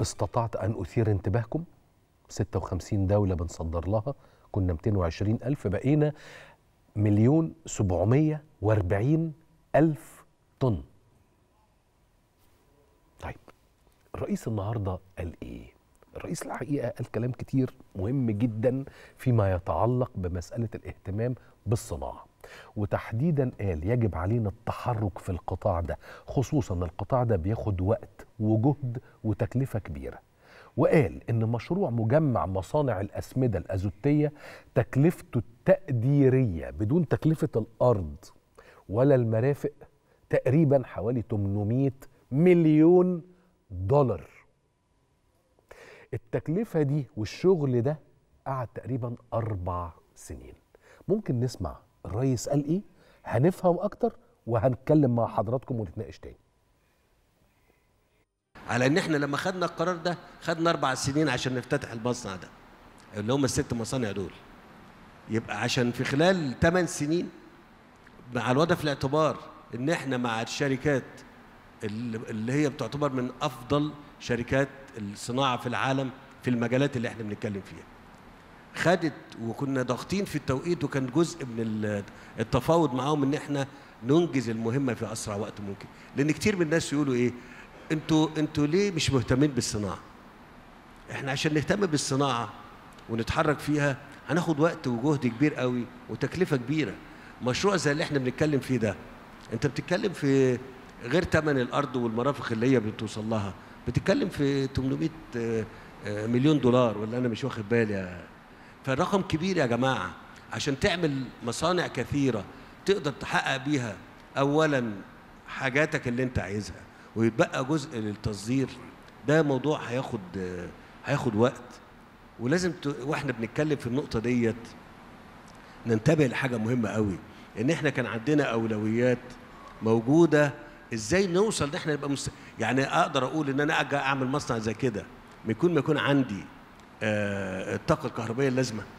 استطعت أن أثير انتباهكم 56 دولة بنصدر لها كنا 220 ألف بقينا مليون 740 ألف طن طيب الرئيس النهاردة قال إيه؟ الرئيس الحقيقه قال كلام كتير مهم جدا فيما يتعلق بمساله الاهتمام بالصناعه وتحديدا قال يجب علينا التحرك في القطاع ده خصوصا القطاع ده بياخد وقت وجهد وتكلفه كبيره وقال ان مشروع مجمع مصانع الاسمده الازوتيه تكلفته التقديريه بدون تكلفه الارض ولا المرافق تقريبا حوالي 800 مليون دولار التكلفة دي والشغل ده قعد تقريبا أربع سنين ممكن نسمع الريس قال إيه هنفهم أكتر وهنتكلم مع حضراتكم ونتناقش تاني على ان احنا لما خدنا القرار ده خدنا اربع سنين عشان نفتتح المصنع ده اللي هم الست مصانع دول يبقى عشان في خلال ثمان سنين مع الوضع في الاعتبار ان احنا مع الشركات اللي هي بتعتبر من افضل شركات الصناعه في العالم في المجالات اللي احنا بنتكلم فيها. خدت وكنا ضاغطين في التوقيت وكان جزء من التفاوض معاهم ان احنا ننجز المهمه في اسرع وقت ممكن، لان كتير من الناس يقولوا ايه؟ انتوا انتوا ليه مش مهتمين بالصناعه؟ احنا عشان نهتم بالصناعه ونتحرك فيها هناخد وقت وجهد كبير قوي وتكلفه كبيره. مشروع زي اللي احنا بنتكلم فيه ده انت بتتكلم في غير ثمن الارض والمرافق اللي هي بتوصل لها بتتكلم في 800 آه، آه، مليون دولار ولا انا مش واخد بالي فالرقم كبير يا جماعه عشان تعمل مصانع كثيره تقدر تحقق بيها اولا حاجاتك اللي انت عايزها ويتبقى جزء للتصدير ده موضوع هياخد هياخد وقت ولازم ت... واحنا بنتكلم في النقطه ديت ننتبه لحاجه مهمه قوي ان احنا كان عندنا اولويات موجوده ازاي نوصل ان احنا نبقى مست... يعني اقدر اقول ان انا اجي اعمل مصنع زي كده ما يكون ما يكون عندي آه الطاقه الكهربائيه اللازمه